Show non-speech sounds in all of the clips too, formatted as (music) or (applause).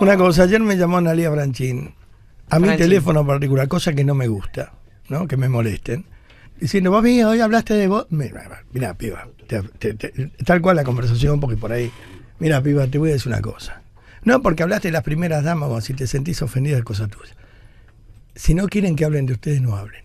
Una cosa, ayer me llamó Analia Branchín a mi teléfono particular, cosa que no me gusta, ¿no? Que me molesten. Diciendo, vos mira, hoy hablaste de vos. Mira, piba, tal cual la conversación, porque por ahí. Mira, piba, te voy a decir una cosa. No porque hablaste de las primeras damas, vos si te sentís ofendida es cosa tuya. Si no quieren que hablen de ustedes, no hablen.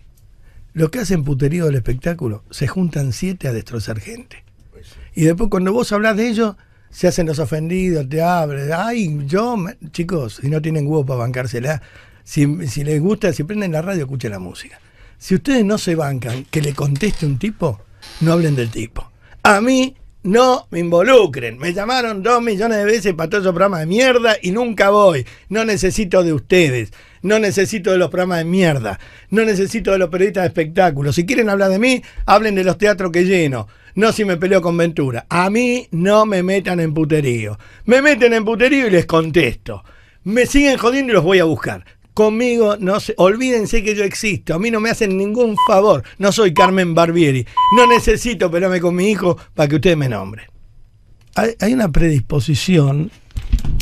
Los que hacen puterío del espectáculo se juntan siete a destrozar gente. Pues y después, cuando vos hablas de ellos se hacen los ofendidos, te abren. Ay, yo, chicos, si no tienen huevo para bancársela, si, si les gusta, si prenden la radio, escuchen la música. Si ustedes no se bancan que le conteste un tipo, no hablen del tipo. A mí no me involucren. Me llamaron dos millones de veces para todos esos programas de mierda y nunca voy. No necesito de ustedes. No necesito de los programas de mierda. No necesito de los periodistas de espectáculos. Si quieren hablar de mí, hablen de los teatros que lleno no si me peleó con Ventura. A mí no me metan en puterío. Me meten en puterío y les contesto. Me siguen jodiendo y los voy a buscar. Conmigo no se, olvídense que yo existo. A mí no me hacen ningún favor. No soy Carmen Barbieri. No necesito pelearme con mi hijo para que ustedes me nombre. Hay, una predisposición,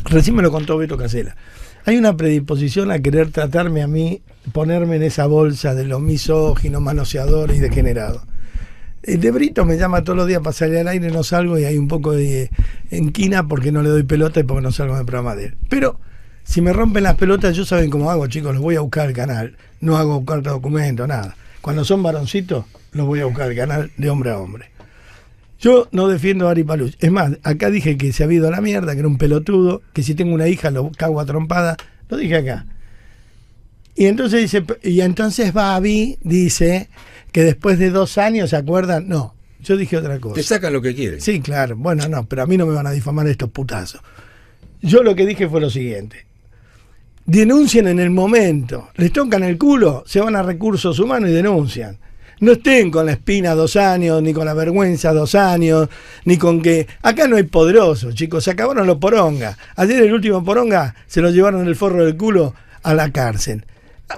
recién me lo contó Beto Casela. Hay una predisposición a querer tratarme a mí, ponerme en esa bolsa de los misóginos, manoseadores y degenerados el eh, de me llama todos los días para salir al aire, no salgo y hay un poco de enquina eh, porque no le doy pelota y porque no salgo del programa de él. Pero si me rompen las pelotas, yo saben cómo hago, chicos, los voy a buscar al canal. No hago buscar documento, nada. Cuando son varoncitos, los voy a buscar al canal de hombre a hombre. Yo no defiendo a Ari Paluch. Es más, acá dije que se ha ido a la mierda, que era un pelotudo, que si tengo una hija lo cago a trompada. Lo dije acá. Y entonces dice, y entonces Babi dice, que después de dos años se acuerdan. No, yo dije otra cosa. Te sacan lo que quieren. Sí, claro. Bueno, no, pero a mí no me van a difamar estos putazos. Yo lo que dije fue lo siguiente. denuncien en el momento, les tocan el culo, se van a recursos humanos y denuncian. No estén con la espina dos años, ni con la vergüenza dos años, ni con que. Acá no hay poderosos, chicos. Se acabaron los porongas. Ayer el último poronga se lo llevaron en el forro del culo a la cárcel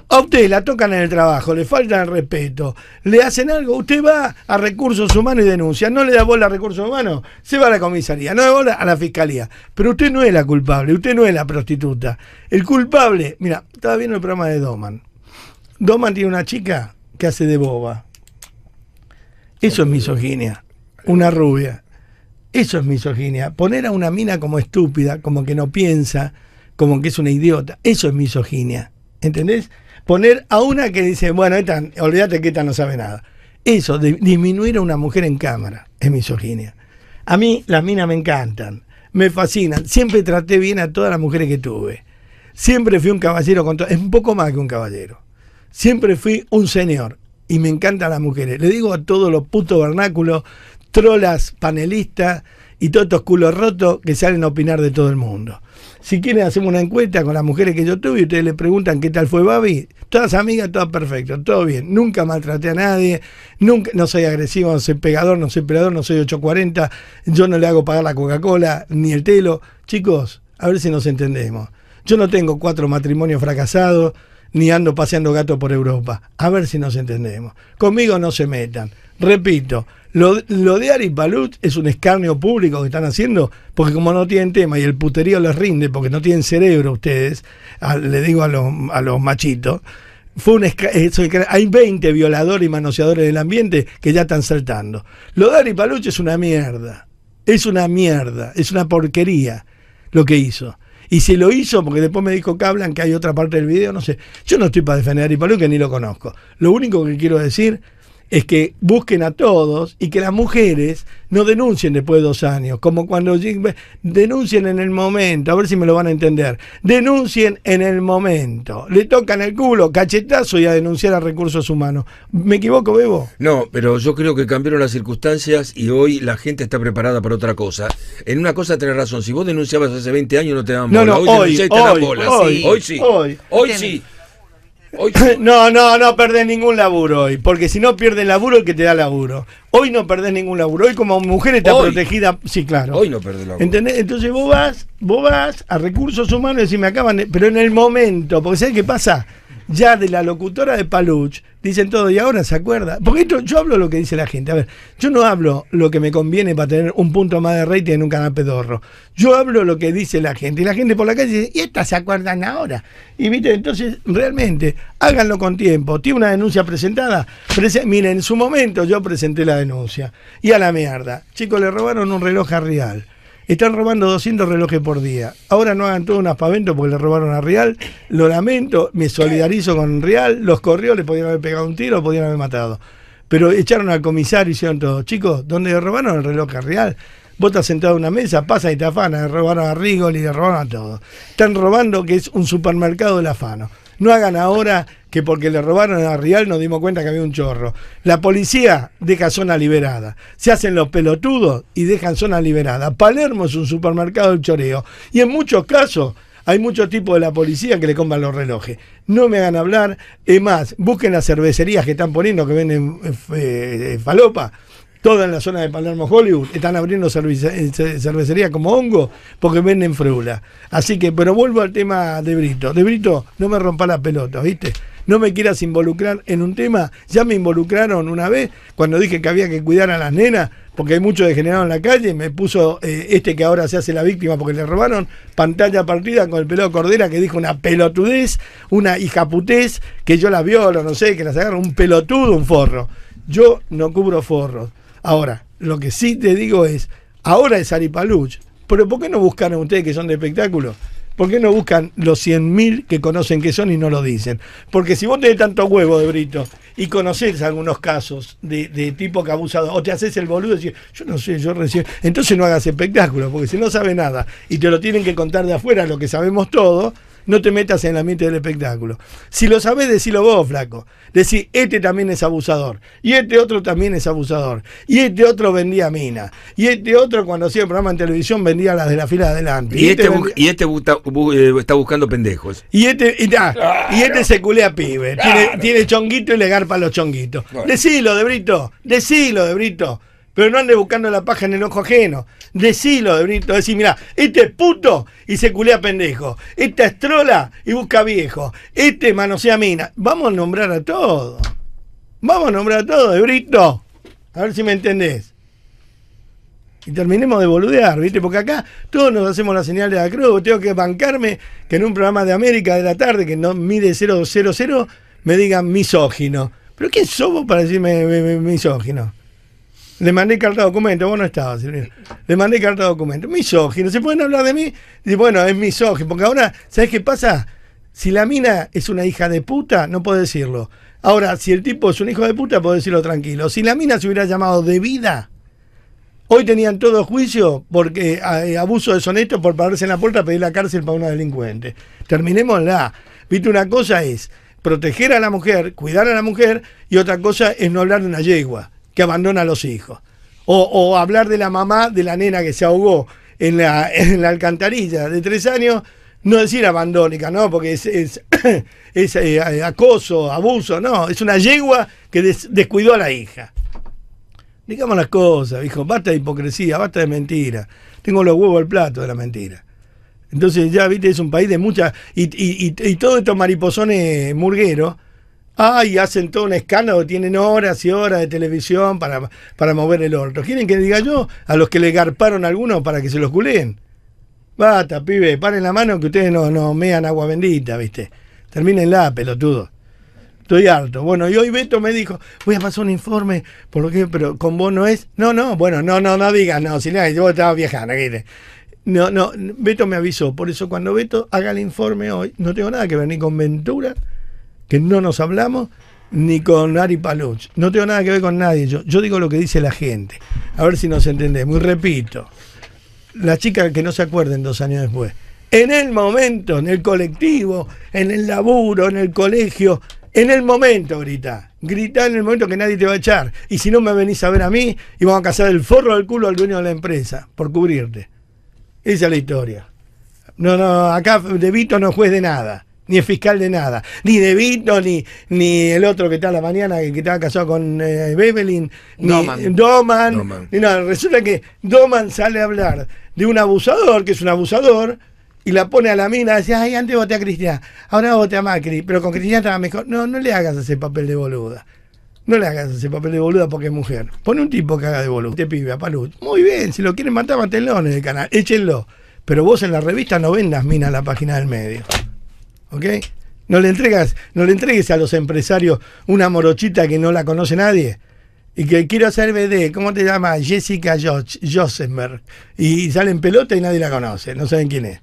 a usted la tocan en el trabajo, le faltan el respeto, le hacen algo, usted va a recursos humanos y denuncia, no le da bola a recursos humanos, se va a la comisaría, no le da bola a la fiscalía. Pero usted no es la culpable, usted no es la prostituta. El culpable, mira, estaba viendo el programa de Doman. Doman tiene una chica que hace de boba. Eso es misoginia, una rubia. Eso es misoginia. Poner a una mina como estúpida, como que no piensa, como que es una idiota, eso es misoginia. ¿Entendés? poner a una que dice, bueno, esta, olvídate que esta no sabe nada. Eso, disminuir a una mujer en cámara, es misoginia. A mí las minas me encantan, me fascinan. Siempre traté bien a todas las mujeres que tuve. Siempre fui un caballero con Es un poco más que un caballero. Siempre fui un señor. Y me encantan las mujeres. Le digo a todos los putos vernáculos, trolas, panelistas, y todos estos culos rotos que salen a opinar de todo el mundo. Si quieren, hacemos una encuesta con las mujeres que yo tuve y ustedes le preguntan qué tal fue Babi. Todas amigas, todo perfecto, todo bien. Nunca maltraté a nadie, nunca, no soy agresivo, no soy pegador, no soy pegador, no soy 840. Yo no le hago pagar la Coca-Cola ni el telo. Chicos, a ver si nos entendemos. Yo no tengo cuatro matrimonios fracasados ni ando paseando gato por Europa. A ver si nos entendemos. Conmigo no se metan. Repito, lo, de Ari Palut es un escarnio público que están haciendo, porque como no tienen tema y el puterío les rinde, porque no tienen cerebro ustedes, le digo a los, machitos, fue eh, hay 20 violadores y manoseadores del ambiente que ya están saltando. Lo de Ari Paluch es una mierda. Es una mierda, es una porquería lo que hizo. Y si lo hizo, porque después me dijo que hablan que hay otra parte del video, no sé. Yo no estoy para defender a Hipólito, que ni lo conozco. Lo único que quiero decir es que busquen a todos y que las mujeres no denuncien después de dos años, como cuando denuncien en el momento, a ver si me lo van a entender, denuncien en el momento, le tocan el culo, cachetazo y a denunciar a recursos humanos. ¿Me equivoco, Bebo? No, pero yo creo que cambiaron las circunstancias y hoy la gente está preparada para otra cosa. En una cosa tenés razón, si vos denunciabas hace 20 años no te daban bola, hoy, hoy, te sí. Hoy sí. hoy sí. (laughs) No, no, no perdés ningún laburo hoy, porque si no pierdes laburo el que te da laburo. Hoy no perdés ningún laburo. Hoy como mujer está protegida, sí, claro. Hoy no perdés laburo. Entonces vos vas, vos vas a recursos humanos y me acaban, pero en el momento, porque ¿sabés qué pasa? ya de la locutora de Paluch, dicen todo y ahora se acuerda. Porque yo hablo lo que dice la gente. A ver, yo no hablo lo que me conviene para tener un punto más de rating en un canal pedorro. Yo hablo lo que dice la gente. Y la gente por la calle dice, y estas se acuerdan ahora. Y viste, entonces, realmente, háganlo con tiempo. Tiene una denuncia presentada. Miren, en su momento yo presenté la denuncia. Y a la mierda. Chicos, le robaron un reloj a Real. Están robando 200 relojes por día. Ahora no hagan todo un aspavento porque le robaron a Real. Lo lamento, me solidarizo con Real. Los corrió, le podían haber pegado un tiro, podían haber matado. Pero echaron al comisario, y hicieron todo. Chicos, ¿dónde robaron el reloj a Real? Vos estás sentado en una mesa, pasa y te afana. Le robaron a Rigoli, le robaron a todo. Están robando que es un supermercado la Fano no hagan ahora que porque le robaron a Rial nos dimos cuenta que había un chorro. La policía deja zona liberada. Se hacen los pelotudos y dejan zona liberada. Palermo es un supermercado del choreo. Y en muchos casos hay muchos tipos de la policía que le compran los relojes. No me hagan hablar. Es más, busquen las cervecerías que están poniendo, que venden eh, eh, falopa toda en la zona de Palermo Hollywood, están abriendo eh, cervecerías como hongo porque venden frula. Así que, pero vuelvo al tema de Brito. De Brito, no me rompa las pelotas, ¿viste? No me quieras involucrar en un tema. Ya me involucraron una vez cuando dije que había que cuidar a las nenas porque hay mucho degenerado en la calle, me puso eh, este que ahora se hace la víctima porque le robaron pantalla partida con el pelo Cordera que dijo una pelotudez, una hijaputez, que yo la violo, no sé, que las agarro un pelotudo, un forro. Yo no cubro forros. Ahora, lo que sí te digo es, ahora es Aripaluch, pero ¿por qué no buscan a ustedes que son de espectáculo? ¿Por qué no buscan los 100.000 que conocen que son y no lo dicen? Porque si vos tenés tanto huevo de Brito y conocés algunos casos de, de tipo que ha abusado, o te haces el boludo y decís, yo no sé, yo recién. Entonces no hagas espectáculo, porque si no sabe nada y te lo tienen que contar de afuera lo que sabemos todo, no te metas en la mente del espectáculo. Si lo sabés, decilo vos, flaco. Decí, este también es abusador, y este otro también es abusador, y este otro vendía mina, y este otro cuando hacía el programa en televisión vendía las de la fila de adelante. Y, este, este, este eh, está buscando pendejos. Y este, y, este se culea pibe, tiene, chonguito y le para los chonguitos. Bueno. Decilo, Debrito, decilo, Brito. Pero no ande buscando la paja en el ojo ajeno. Decilo, de Brito. Decí, mirá, este es puto y se culea pendejo. Esta es trola y busca viejo. Este manosea mina. Vamos a nombrar a todos. Vamos a nombrar a todos, de A ver si me entendés. Y terminemos de boludear, ¿viste? Porque acá todos nos hacemos la señal de la cruz. Tengo que bancarme que en un programa de América de la tarde que no mide 000 me digan misógino. ¿Pero quién sobo para decirme misógino? Le mandé carta de documento, vos no estabas, Le mandé carta de documento. ¿no ¿se pueden hablar de mí? bueno, es misógino, porque ahora, ¿sabes qué pasa? Si la mina es una hija de puta, no puedo decirlo. Ahora, si el tipo es un hijo de puta, puedo decirlo tranquilo. Si la mina se hubiera llamado de vida, hoy tenían todo juicio porque abuso eh, abuso deshonesto por pararse en la puerta a pedir la cárcel para una delincuente. Terminémosla. Viste, una cosa es proteger a la mujer, cuidar a la mujer, y otra cosa es no hablar de una yegua que abandona a los hijos. O, hablar de la mamá de la nena que se ahogó en la, (laughs) alcantarilla de tres años, no decir abandónica, ¿no? Porque es, (clears throat) eh, acoso, abuso, no, es una yegua que descuidó a la hija. Digamos las cosas, hijo, basta de hipocresía, basta de mentira. Tengo los huevos al plato de la mentira. Entonces ya, viste, es un país de muchas... Y, y todos estos mariposones murgueros ¡Ay! hacen todo un escándalo, tienen horas y horas de televisión para, para mover el orto. ¿Quieren que diga yo? A los que le garparon algunos para que se los culen. Bata, pibe, paren la mano que ustedes no, no mean agua bendita, ¿viste? la, pelotudo. Estoy harto. Bueno, y hoy Beto me dijo, voy a pasar un informe, por pero con vos no es. No, no, bueno, no, no, no digas, no, si nada, vos estabas viajando, ¿viste? No, no, Beto me avisó. Por eso cuando Beto haga el informe hoy, no tengo nada que ver ni con Ventura que no nos hablamos, ni con Ari Paluch. No tengo nada que ver con nadie. Yo, yo digo lo que dice la gente. A ver si nos entendemos. Y repito, la chica que no se acuerden dos años después. En el momento, en el colectivo, en el laburo, en el colegio, en el momento grita. Grita en el momento que nadie te va a echar. Y si no me venís a ver a mí, y vamos a cazar el forro al culo al dueño de la empresa por cubrirte. Esa es la historia. No, no, acá De Vito no juez de nada ni es fiscal de nada, ni De Vito, ni, ni el otro que está en la mañana, que, estaba casado con eh, Bebelin, ni Doman. Doman, nada. Resulta que Doman sale a hablar de un abusador, que es un abusador, y la pone a la mina, dice ay, antes voté a Cristina, ahora voté a Macri, pero con Cristina estaba mejor. No, no le hagas ese papel de boluda. No le hagas ese papel de boluda porque es mujer. Pone un tipo que haga de boluda. Te pibe a Palud. Muy bien, si lo quieren matar, matenlo en el canal. Échenlo. Pero vos en la revista no vendas mina a la página del medio. ¿ok? No le entregas, no le entregues a los empresarios una morochita que no la conoce nadie. Y que quiero hacer BD, ¿cómo te llama? Jessica Josenberg. Y sale en pelota y nadie la conoce, no saben quién es.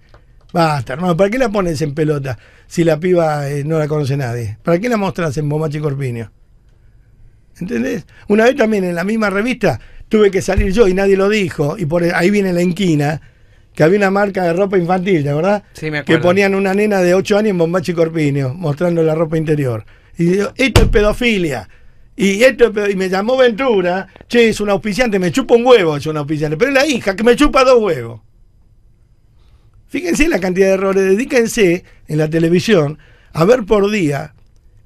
Basta, hermano, ¿para qué la pones en pelota si la piba eh, no la conoce nadie? ¿Para qué la mostras en Bomachi Corpiño? ¿Entendés? Una vez también en la misma revista tuve que salir yo y nadie lo dijo, y por ahí viene la inquina que había una marca de ropa infantil, ¿de verdad? Sí, me acuerdo. Que ponían una nena de 8 años en bombachi corpiño, mostrando la ropa interior. Y digo, esto es pedofilia. Y esto me llamó Ventura, che, es un auspiciante, me chupa un huevo, es una auspiciante, pero es la hija que me chupa dos huevos. Fíjense la cantidad de errores, dedíquense en la televisión a ver por día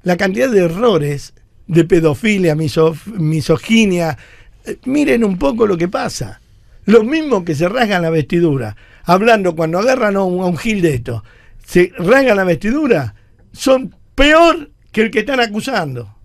la cantidad de errores de pedofilia, misoginia. Eh, miren un poco lo que pasa. Los mismos que se rasgan la vestidura, hablando cuando agarran a un, gil de esto, se rasgan la vestidura, son peor que el que están acusando.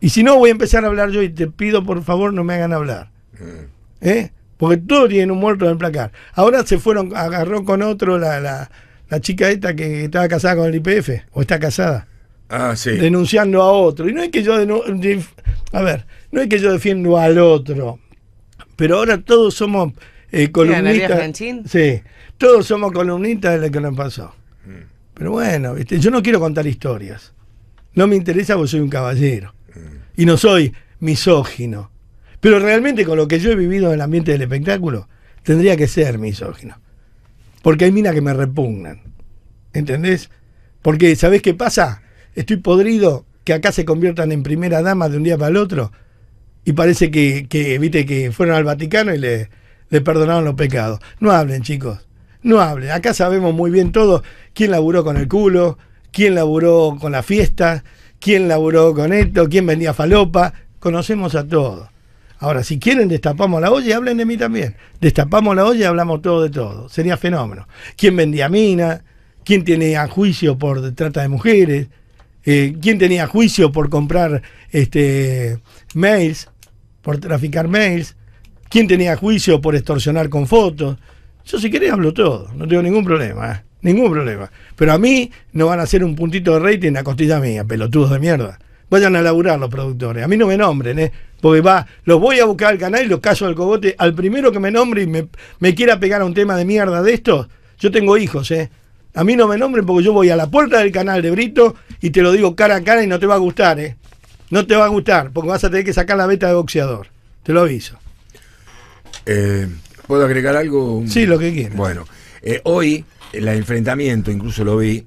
Y si no, voy a empezar a hablar yo y te pido por favor no me hagan hablar. Mm. ¿Eh? Porque todos tienen un muerto en el placar. Ahora se fueron, agarró con otro la, la, chica esta que estaba casada con el IPF, o está casada. Ah, sí. Denunciando a otro. Y no es que yo. A ver, no es que yo defiendo al otro, pero ahora todos somos eh, columnistas. Sí, todos somos columnistas de lo que nos pasó. Pero bueno, yo no quiero contar historias. No me interesa porque soy un caballero. Y no soy misógino. Pero realmente con lo que yo he vivido en el ambiente del espectáculo, tendría que ser misógino. Porque hay minas que me repugnan. ¿Entendés? Porque, ¿sabés qué pasa? Estoy podrido que acá se conviertan en primera dama de un día para el otro y parece que, que fueron al Vaticano y le, le perdonaron los pecados. No hablen, chicos, no hablen. Acá sabemos muy bien todos quién laburó con el culo, quién laburó con la fiesta, quién laburó con esto, quién vendía falopa. Conocemos a todos. Ahora, si quieren, destapamos la olla y hablen de mí también. Destapamos la olla y hablamos todo de todo. Sería fenómeno. ¿Quién vendía mina? ¿Quién tenía juicio por trata de mujeres? Eh, ¿Quién tenía juicio por comprar este, mails? por traficar mails, quién tenía juicio por extorsionar con fotos. Yo si querés hablo todo, no tengo ningún problema, ¿eh? ningún problema. Pero a mí no van a hacer un puntito de rating a costilla mía, pelotudos de mierda. Vayan a laburar los productores, a mí no me nombren, ¿eh? porque va, los voy a buscar al canal y los caso al cogote. Al primero que me nombre y me, me quiera pegar a un tema de mierda de esto, yo tengo hijos, ¿eh? A mí no me nombren porque yo voy a la puerta del canal de Brito y te lo digo cara a cara y no te va a gustar, ¿eh? No te va a gustar, porque vas a tener que sacar la beta de boxeador. Te lo aviso. Eh, ¿Puedo agregar algo? Sí, lo que quieras. Bueno, eh, hoy el enfrentamiento, incluso lo vi,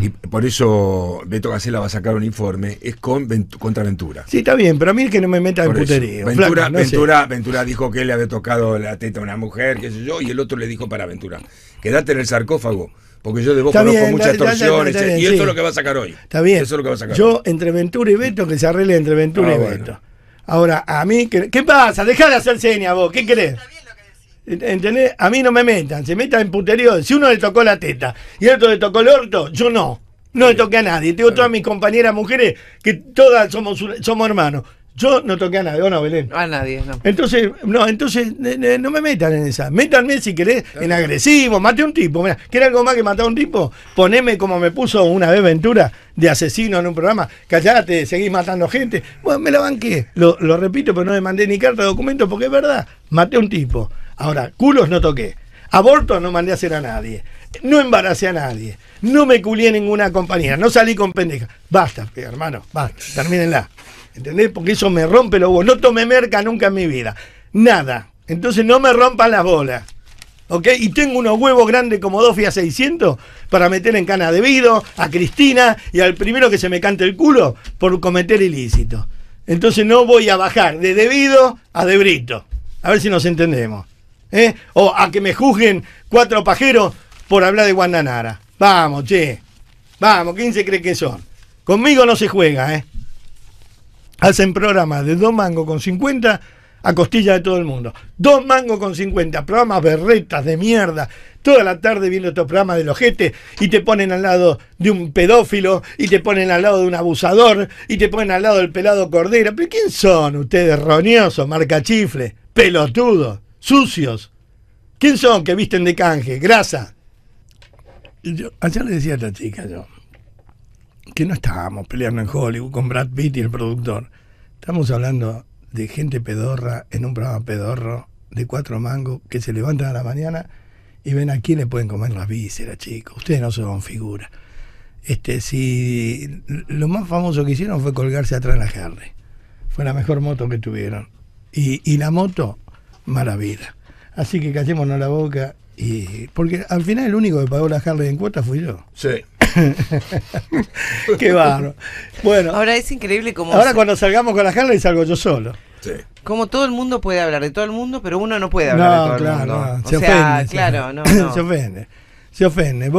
y por eso Beto Gacela va a sacar un informe, es con contra Ventura. Sí, está bien, pero a mí es que no me meta en putería. Ventura, Ventura, Ventura, dijo que él le había tocado la teta a una mujer, qué sé yo, y el otro le dijo para Ventura, quédate en el sarcófago porque yo de vos conozco muchas torsiones. y eso es lo que va a sacar hoy. Está bien. Eso es lo que va a sacar Yo, entre Ventura y Beto, que se arregle entre Ventura ah, y Beto. Ahora, a mí. ¿Qué pasa? Dejá de hacer señas vos. ¿Qué querés? ¿Entendés? A mí no me metan, se metan en puterío. Si uno le tocó la teta y el otro le tocó el orto, yo no. No le toqué a nadie. Tengo todas mis compañeras mujeres que todas somos, somos hermanos. Yo no toqué a nadie, ¿o no, Belén? A nadie, no. Entonces, no, entonces no me metan en esa. Métanme, si querés, en agresivo, mate a un tipo. Mira, era algo más que matar a un tipo? Poneme como me puso una vez Ventura de asesino en un programa. Callate, seguís matando gente. Bueno, me la banqué. Lo, repito, pero no me mandé ni carta de documento porque es verdad. Maté a un tipo. Ahora, culos no toqué. Aborto no mandé a hacer a nadie. No embaracé a nadie. No me culié ninguna compañía, No salí con pendeja. Basta, hermano, basta. Termínenla. ¿Entendés? Porque eso me rompe los huevos. No tomé merca nunca en mi vida. Nada. Entonces no me rompan las bolas. ¿Ok? Y tengo unos huevos grandes como dos FIA 600 para meter en cana debido a Cristina y al primero que se me cante el culo por cometer ilícito. Entonces no voy a bajar de debido a De Brito. A ver si nos entendemos. ¿Eh? O a que me juzguen cuatro pajeros por hablar de Guandanara. Vamos, che. Vamos, ¿quién se cree que son? Conmigo no se juega, ¿eh? hacen programas de dos mangos con 50 a costilla de todo el mundo. Dos mangos con 50, programas berretas de mierda. Toda la tarde viendo estos programas de los jetes y te ponen al lado de un pedófilo y te ponen al lado de un abusador y te ponen al lado del pelado cordero. ¿Pero quién son ustedes, roñosos, marcachifles, pelotudos, sucios? ¿Quién son que visten de canje, grasa? ayer le decía a esta chica yo, que no estábamos peleando en Hollywood con Brad Pitt y el productor. Estamos hablando de gente pedorra en un programa pedorro de cuatro mangos que se levantan a la mañana y ven a quién le pueden comer las vísceras, chicos. Ustedes no son figuras. Este, si lo más famoso que hicieron fue colgarse atrás de la Harley. Fue la mejor moto que tuvieron. Y, y la moto, maravilla. Así que callémonos la boca y. Porque al final el único que pagó la Harley en cuota fui yo. Sí. (laughs) Qué barro. Bueno. Ahora es increíble como. Ahora cuando salgamos con la y salgo yo solo. Como todo el mundo puede hablar de todo el mundo, pero uno no puede hablar de todo el mundo. se ofende, claro, (coughs) no, Se ofende. Se ofende.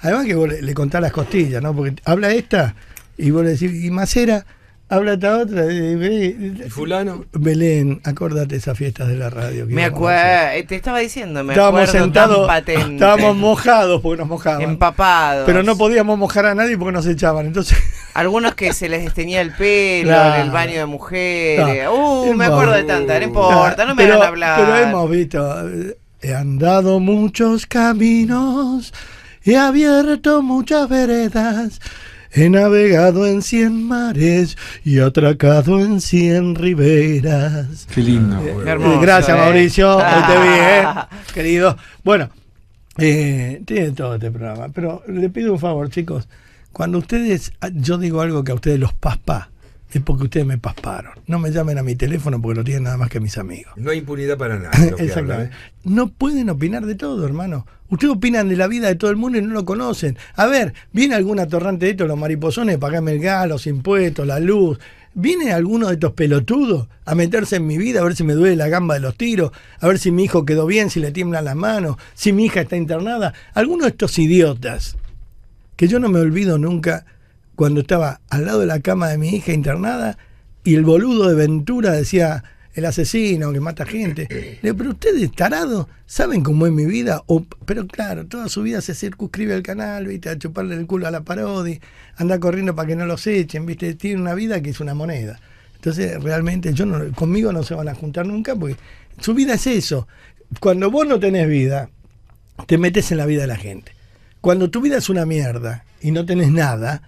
además que vos le, le, contás las costillas, ¿no? Porque habla esta y vos le decís, y Macera habla a otra. Eh, eh, y, fulano? Belén, acordate esas fiestas de la radio. me acuerdo, eh, te estaba diciendo, me estábamos sentados, estábamos mojados porque nos mojaban. Empapados. Pero no podíamos mojar a nadie porque nos echaban, entonces... (laughs) Algunos que se les tenía el pelo en el baño de mujeres. uh, me acuerdo de tanta, no importa, no me pero, hagan hablar. Pero hemos visto, he andado muchos caminos, he abierto muchas veredas He navegado en cien mares y atracado en cien riberas. Qué lindo. Eh, eh, gracias, eh. Mauricio. A (laughs) Hoy te querido. Bueno, tiene todo este programa, pero le pido un favor, chicos. Cuando ustedes, ah, yo digo algo que a ustedes los paspa es porque ustedes me pasparon. No me llamen a mi teléfono porque lo tienen nada más que mis amigos. No hay impunidad para nada. (laughs) Exactamente. ¿eh? No pueden opinar de todo, hermano. Ustedes opinan de la vida de todo el mundo y no lo conocen. A ver, viene algún atorrante de estos, los mariposones, pagarme el gas, los impuestos, la luz. ¿Viene alguno de estos pelotudos a meterse en mi vida, a ver si me duele la gamba de los tiros, a ver si mi hijo quedó bien, si le tiemblan las manos, si mi hija está internada? Alguno de estos idiotas, que yo no me olvido nunca cuando estaba al lado de la cama de mi hija internada y el boludo de Ventura decía el asesino que mata gente. (clears throat) Le digo, pero ustedes, tarados, saben cómo es mi vida. pero claro, toda su vida se circunscribe al canal, viste, a chuparle el culo a la parodia, anda corriendo para que no los echen, viste, tiene una vida que es una moneda. Entonces, realmente, yo conmigo no se van a juntar nunca porque su vida es eso. Cuando vos no tenés vida, te metes en la vida de la gente. Cuando tu vida es una mierda y no tenés nada,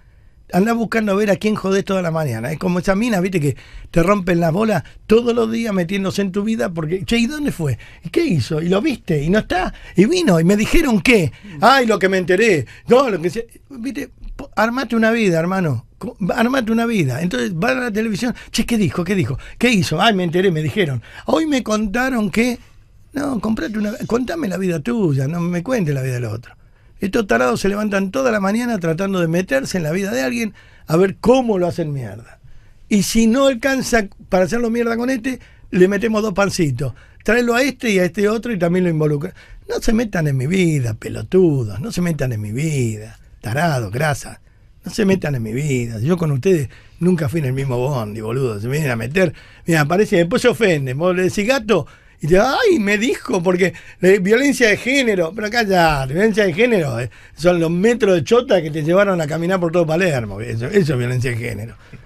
andá buscando a ver a quién jodés toda la mañana. Es como esas mina viste, que te rompen las bolas todos los días metiéndose en tu vida porque, che, ¿y dónde fue? ¿Y qué hizo? ¿Y lo viste? ¿Y no está? ¿Y vino? ¿Y me dijeron qué? Ay, lo que me enteré. No, lo que se... Viste, armate una vida, hermano. Armate una vida. Entonces va a la televisión, che, ¿qué dijo? ¿Qué dijo? ¿Qué hizo? Ay, me enteré, me dijeron. Hoy me contaron que... No, comprate una... Contame la vida tuya, no me cuentes la vida del otro. Estos tarados se levantan toda la mañana tratando de meterse en la vida de alguien a ver cómo lo hacen mierda. Y si no alcanza para hacerlo mierda con este, le metemos dos pancitos. Tráelo a este y a este otro y también lo involucra. No se metan en mi vida, pelotudos. No se metan en mi vida. Tarados, grasa. No se metan en mi vida. Yo con ustedes nunca fui en el mismo bondi, boludo. Se vienen a meter. Mira, aparece, después se ofenden. Vos le decís gato y te ay, me dijo, porque violencia de género, pero acá ya, violencia de género, eh, son los metros de chota que te llevaron a caminar por todo Palermo, eso es violencia de género.